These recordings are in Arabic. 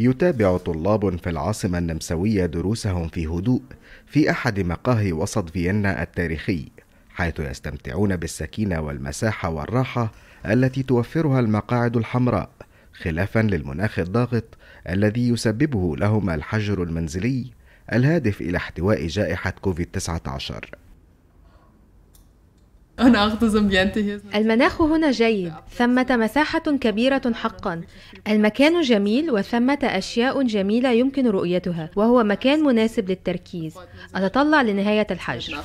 يتابع طلاب في العاصمة النمساوية دروسهم في هدوء في أحد مقاهي وسط فيينا التاريخي، حيث يستمتعون بالسكينة والمساحة والراحة التي توفرها المقاعد الحمراء، خلافًا للمناخ الضاغط الذي يسببه لهم الحجر المنزلي الهادف إلى احتواء جائحة كوفيد 19. المناخ هنا جيد ثمة مساحة كبيرة حقا المكان جميل وثمة أشياء جميلة يمكن رؤيتها وهو مكان مناسب للتركيز أتطلع لنهاية الحجر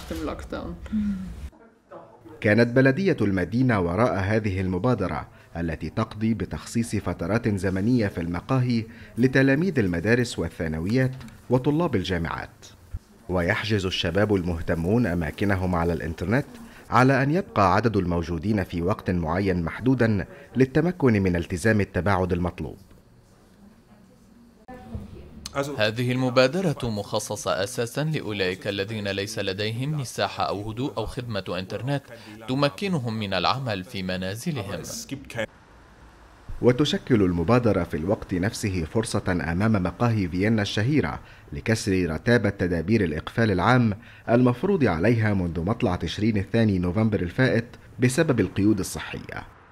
كانت بلدية المدينة وراء هذه المبادرة التي تقضي بتخصيص فترات زمنية في المقاهي لتلاميذ المدارس والثانويات وطلاب الجامعات ويحجز الشباب المهتمون أماكنهم على الإنترنت على أن يبقى عدد الموجودين في وقت معين محدودا للتمكن من التزام التباعد المطلوب هذه المبادرة مخصصة أساسا لأولئك الذين ليس لديهم مساحة أو هدوء أو خدمة إنترنت تمكنهم من العمل في منازلهم وتشكل المبادرة في الوقت نفسه فرصة أمام مقاهي فيينا الشهيرة لكسر رتابة تدابير الإقفال العام المفروض عليها منذ مطلع تشرين الثاني نوفمبر الفائت بسبب القيود الصحية